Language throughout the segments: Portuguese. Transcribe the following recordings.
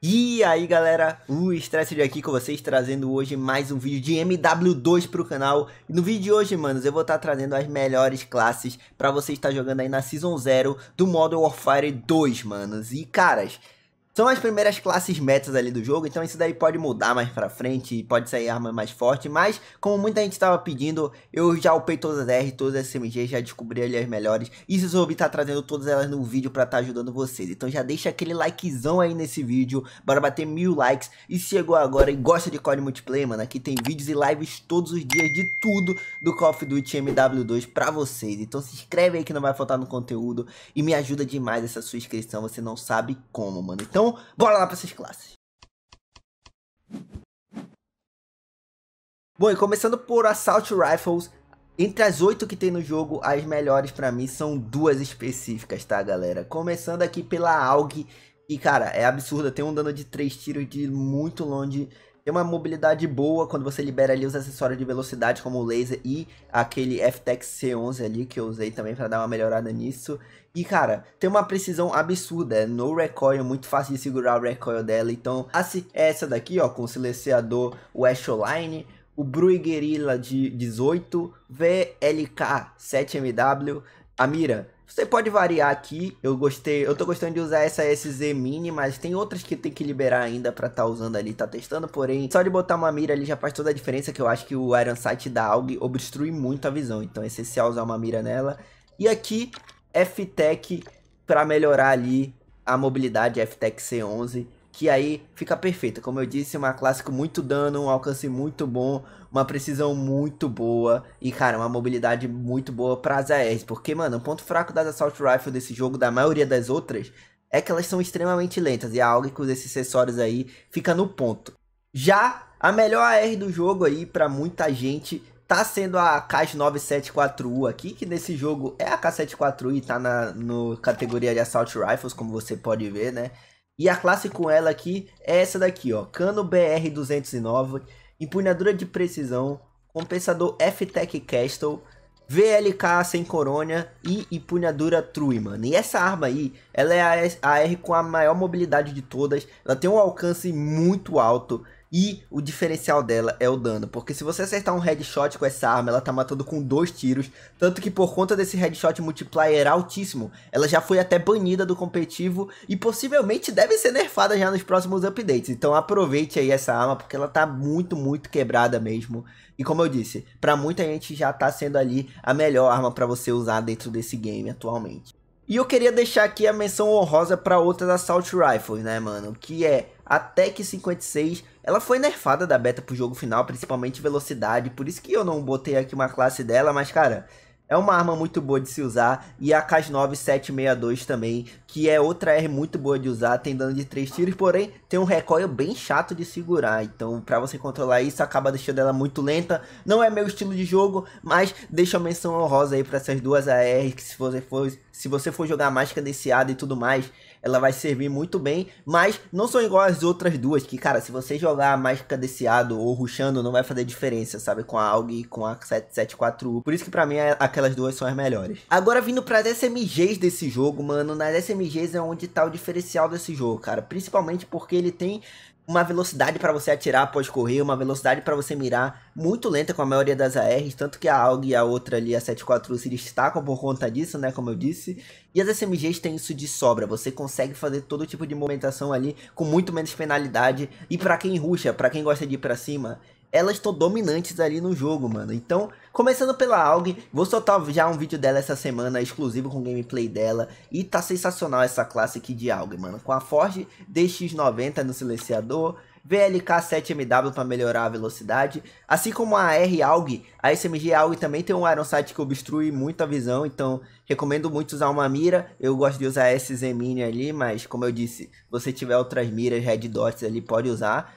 E aí galera, o Estresse de aqui com vocês, trazendo hoje mais um vídeo de MW2 pro canal E no vídeo de hoje, manos, eu vou estar tá trazendo as melhores classes pra você estar tá jogando aí na Season 0 do Modern Warfare 2, manos E caras, são as primeiras classes metas ali do jogo, então isso daí pode mudar mais pra frente, e pode sair arma mais forte, mas como muita gente estava pedindo, eu já upei todas as R, todas as SMGs, já descobri ali as melhores, e resolvi estar tá trazendo todas elas no vídeo pra estar tá ajudando vocês. Então já deixa aquele likezão aí nesse vídeo, bora bater mil likes, e se chegou agora e gosta de código Multiplayer, mano, aqui tem vídeos e lives todos os dias de tudo do Call of Duty MW2 pra vocês. Então se inscreve aí que não vai faltar no conteúdo, e me ajuda demais essa sua inscrição, você não sabe como, mano. Então então, bora lá para essas classes. Bom, e começando por Assault Rifles, entre as oito que tem no jogo, as melhores para mim são duas específicas, tá, galera? Começando aqui pela AUG, e cara, é absurda, tem um dano de três tiros de muito longe tem uma mobilidade boa quando você libera ali os acessórios de velocidade, como o laser e aquele FTX C11 ali, que eu usei também para dar uma melhorada nisso. E, cara, tem uma precisão absurda no recoil, muito fácil de segurar o recoil dela. Então, assim essa daqui, ó, com o silenciador, o Line o Brui de 18, VLK 7MW, a mira. Você pode variar aqui. Eu gostei, eu tô gostando de usar essa SZ Mini, mas tem outras que tem que liberar ainda para tá usando ali, tá testando, porém, só de botar uma mira ali já faz toda a diferença que eu acho que o Iron Sight da AUG obstrui muito a visão, então é essencial usar uma mira nela. E aqui F-Tech para melhorar ali a mobilidade F-Tech C11 que aí fica perfeita. Como eu disse, uma clássico muito dano, um alcance muito bom, uma precisão muito boa e, cara, uma mobilidade muito boa para as ARs. Porque, mano, o ponto fraco das Assault Rifle desse jogo, da maioria das outras, é que elas são extremamente lentas e a AUG com esses acessórios aí fica no ponto. Já a melhor AR do jogo aí para muita gente tá sendo a K974U aqui, que nesse jogo é a K74U e tá na no categoria de Assault Rifles, como você pode ver, né? E a classe com ela aqui é essa daqui, ó. Cano BR-209, empunhadura de precisão, compensador F-Tech Castle, VLK sem corônia e empunhadura true, mano. E essa arma aí, ela é a, a R com a maior mobilidade de todas. Ela tem um alcance muito alto. E o diferencial dela é o dano, porque se você acertar um headshot com essa arma, ela tá matando com dois tiros, tanto que por conta desse headshot multiplier altíssimo, ela já foi até banida do competitivo e possivelmente deve ser nerfada já nos próximos updates. Então aproveite aí essa arma, porque ela tá muito, muito quebrada mesmo. E como eu disse, para muita gente já tá sendo ali a melhor arma para você usar dentro desse game atualmente. E eu queria deixar aqui a menção honrosa para outra da Assault Rifles, né, mano? Que é a Tech 56. Ela foi nerfada da beta pro jogo final, principalmente velocidade. Por isso que eu não botei aqui uma classe dela, mas, cara, é uma arma muito boa de se usar. E a K9762 também, que é outra R muito boa de usar. Tem dano de 3 tiros, porém tem um recoil bem chato de segurar. Então, para você controlar isso, acaba deixando ela muito lenta. Não é meu estilo de jogo, mas deixa a menção honrosa aí para essas duas ARs. Que se você for, se você for jogar mais cadenciada e tudo mais, ela vai servir muito bem, mas não são igual as outras duas, que, cara, se você jogar mais cadenciado ou ruxando, não vai fazer diferença, sabe? Com a AUG e com a 774U. Por isso que pra mim a aquelas duas são as melhores. Agora vindo para as SMGs desse jogo, mano, nas SMGs é onde tá o diferencial desse jogo, cara. Principalmente porque ele tem uma velocidade para você atirar após correr, uma velocidade para você mirar muito lenta com a maioria das ARs, tanto que a AUG e a outra ali, a 74 se destacam por conta disso, né, como eu disse. E as SMGs têm isso de sobra, você consegue fazer todo tipo de movimentação ali com muito menos penalidade. E para quem ruxa, para quem gosta de ir para cima, elas estão dominantes ali no jogo, mano. Então, começando pela AUG, vou soltar já um vídeo dela essa semana, exclusivo com gameplay dela. E tá sensacional essa classe aqui de AUG, mano. Com a Forge DX90 no silenciador, VLK7MW para melhorar a velocidade, assim como a R-AUG, a SMG AUG também tem um Sight que obstrui muito a visão, então recomendo muito usar uma mira, eu gosto de usar a SZ Mini ali, mas como eu disse, você tiver outras miras Red Dots ali, pode usar,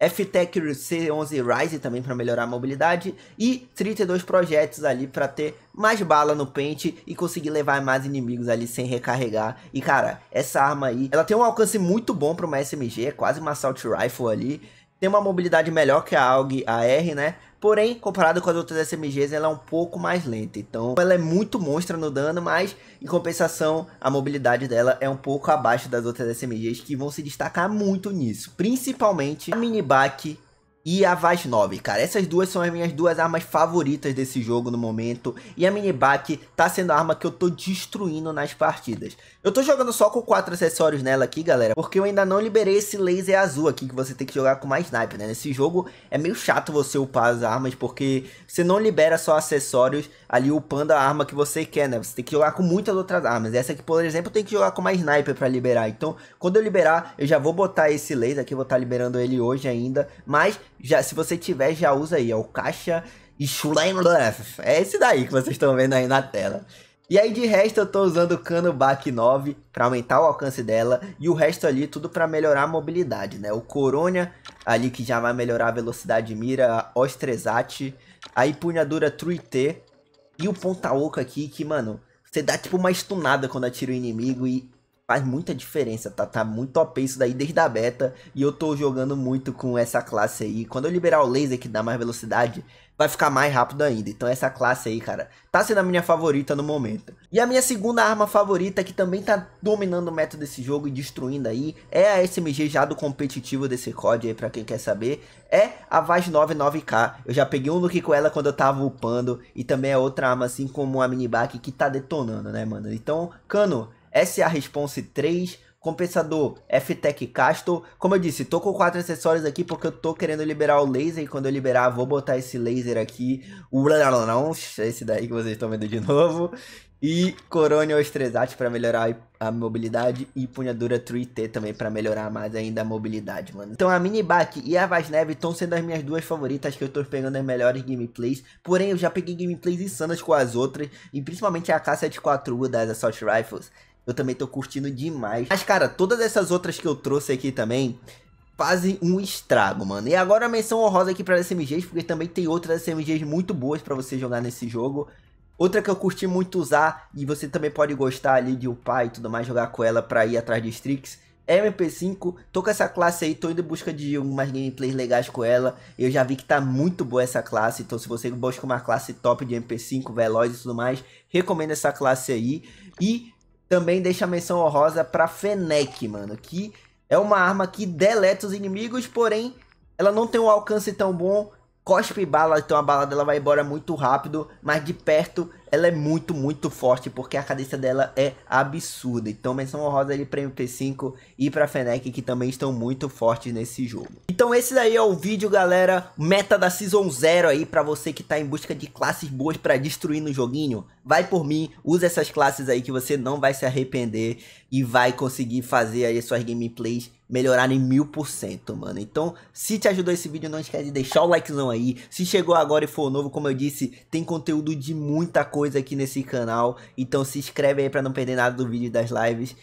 FTEC C11 Rise também para melhorar a mobilidade e 32 projetos ali para ter mais bala no pente e conseguir levar mais inimigos ali sem recarregar. E cara, essa arma aí, ela tem um alcance muito bom para uma SMG, é quase uma assault rifle ali. Tem uma mobilidade melhor que a AUG AR, né? Porém, comparado com as outras SMGs, ela é um pouco mais lenta. Então, ela é muito monstra no dano, mas em compensação, a mobilidade dela é um pouco abaixo das outras SMGs que vão se destacar muito nisso. Principalmente a back e a Vaz9, cara. Essas duas são as minhas duas armas favoritas desse jogo no momento. E a Minibac tá sendo a arma que eu tô destruindo nas partidas. Eu tô jogando só com quatro acessórios nela aqui, galera. Porque eu ainda não liberei esse laser azul aqui que você tem que jogar com mais sniper, né? Nesse jogo é meio chato você upar as armas porque você não libera só acessórios ali upando a arma que você quer, né? Você tem que jogar com muitas outras armas. Essa aqui, por exemplo, tem que jogar com mais sniper pra liberar. Então, quando eu liberar, eu já vou botar esse laser aqui. vou estar tá liberando ele hoje ainda. Mas já, se você tiver, já usa aí. É o caixa e Schleimlöff. É esse daí que vocês estão vendo aí na tela. E aí de resto eu tô usando o cano back 9 para aumentar o alcance dela e o resto ali tudo para melhorar a mobilidade, né? O Corona ali que já vai melhorar a velocidade de mira, a Ostrezat, a empunhadura True T e o Ponta Oca aqui que, mano, você dá tipo uma estunada quando atira o inimigo e faz muita diferença, tá? Tá muito OP isso daí desde a beta. E eu tô jogando muito com essa classe aí. Quando eu liberar o laser que dá mais velocidade, vai ficar mais rápido ainda. Então essa classe aí, cara, tá sendo a minha favorita no momento. E a minha segunda arma favorita, que também tá dominando o método desse jogo e destruindo aí, é a SMG já do competitivo desse COD aí, pra quem quer saber, é a Vaz 99K. Eu já peguei um look com ela quando eu tava upando, e também é outra arma assim como a minibac que tá detonando, né, mano? Então, Cano, SA Response 3, compensador F-Tech Castle. Como eu disse, tô com quatro acessórios aqui porque eu tô querendo liberar o laser e quando eu liberar vou botar esse laser aqui, o esse daí que vocês estão vendo de novo. E Coronial Estresate para melhorar a mobilidade e Punhadura 3T também para melhorar mais ainda a mobilidade, mano. Então a Minibac e a Vasneve estão sendo as minhas duas favoritas que eu tô pegando as melhores gameplays. Porém, eu já peguei gameplays insanas com as outras e principalmente a k u das Assault Rifles eu também tô curtindo demais. Mas, cara, todas essas outras que eu trouxe aqui também fazem um estrago, mano. E agora a menção honrosa aqui para SMGs, porque também tem outras SMGs muito boas para você jogar nesse jogo. Outra que eu curti muito usar, e você também pode gostar ali de upar e tudo mais, jogar com ela pra ir atrás de streaks, é MP5. Tô com essa classe aí, tô indo em busca de umas gameplays legais com ela. Eu já vi que tá muito boa essa classe, então se você busca uma classe top de MP5, veloz e tudo mais, recomendo essa classe aí. E também deixa a menção honrosa pra Fennec, mano, que é uma arma que deleta os inimigos, porém ela não tem um alcance tão bom, cospe bala, então a bala dela vai embora muito rápido, mas de perto ela é muito, muito forte, porque a cadência dela é absurda. Então, menção honrosa ali pra MP5 e pra Fenec, que também estão muito fortes nesse jogo. Então, esse daí é o vídeo, galera. Meta da Season 0 aí, pra você que tá em busca de classes boas pra destruir no joguinho. Vai por mim, usa essas classes aí que você não vai se arrepender e vai conseguir fazer aí suas gameplays melhorarem mil por cento, mano. Então, se te ajudou esse vídeo, não esquece de deixar o likezão aí. Se chegou agora e for novo, como eu disse, tem conteúdo de muita coisa aqui nesse canal. Então se inscreve aí pra não perder nada do vídeo e das lives.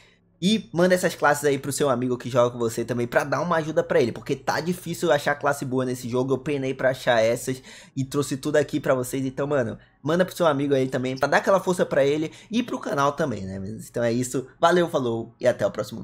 E manda essas classes aí pro seu amigo que joga com você também para dar uma ajuda para ele, porque tá difícil achar classe boa nesse jogo. Eu penei para achar essas e trouxe tudo aqui para vocês. Então, mano, manda pro seu amigo aí também para dar aquela força para ele e pro canal também, né? Então é isso. Valeu, falou e até o próximo vídeo.